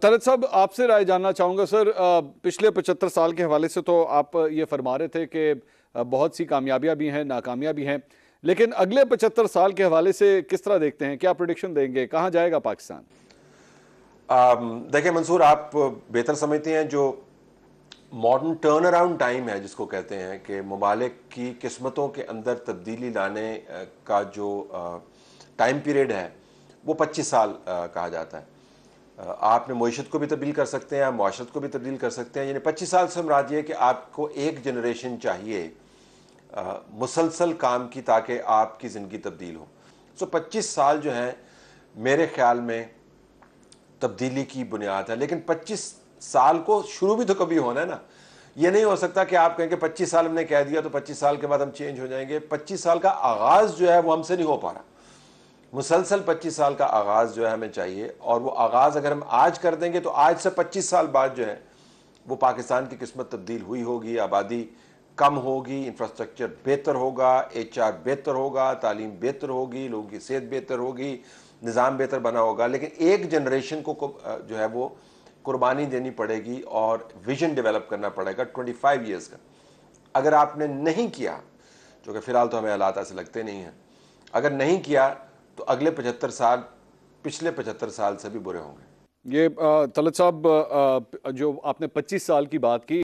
तरत साहब आपसे राय जानना चाहूँगा सर पिछले पचहत्तर साल के हवाले से तो आप ये फरमा रहे थे कि बहुत सी कामयाबियाँ भी हैं नाकामियाँ भी हैं लेकिन अगले पचहत्तर साल के हवाले से किस तरह देखते हैं क्या प्रोडिक्शन देंगे कहाँ जाएगा पाकिस्तान देखिए मंसूर आप बेहतर समझते हैं जो मॉडर्न टर्न अराउंड टाइम है जिसको कहते हैं कि ममालिक की किस्मतों के अंदर तब्दीली लाने का जो टाइम पीरियड है वो पच्चीस साल कहा जाता है आपने मीशत को भी तब्दील कर सकते हैं आप माशरत को भी तब्दील कर सकते हैं यानी पच्चीस साल से हम राजी कि आपको एक जनरेशन चाहिए आ, मुसलसल काम की ताकि आपकी ज़िंदगी तब्दील हो सो पच्चीस साल जो हैं मेरे ख्याल में तब्दीली की बुनियाद है लेकिन पच्चीस साल को शुरू भी तो कभी होना है ना ये नहीं हो सकता कि आप कहेंगे पच्चीस साल हमने कह दिया तो पच्चीस साल के बाद हम चेंज हो जाएंगे पच्चीस साल का आगाज़ जो है वो हमसे नहीं हो पा रहा मुसलसल 25 साल का आगाज़ जो है हमें चाहिए और वो आगाज़ अगर हम आज कर देंगे तो आज से 25 साल बाद जो है वो पाकिस्तान की किस्मत तब्दील हुई होगी आबादी कम होगी इंफ्रास्ट्रक्चर बेहतर होगा एच आर बेहतर होगा तालीम बेहतर होगी लोगों की सेहत बेहतर होगी निज़ाम बेहतर बना होगा लेकिन एक जनरेशन को जो है वो कुर्बानी देनी पड़ेगी और विजन डेवलप करना पड़ेगा ट्वेंटी फाइव ईयर्स का अगर आपने नहीं किया जो कि फ़िलहाल तो हमें हालात ऐसे लगते नहीं हैं अगर नहीं किया तो अगले पचहत्तर साल पिछले पचहत्तर साल से भी बुरे होंगे ये तलत साहब जो आपने 25 साल की बात की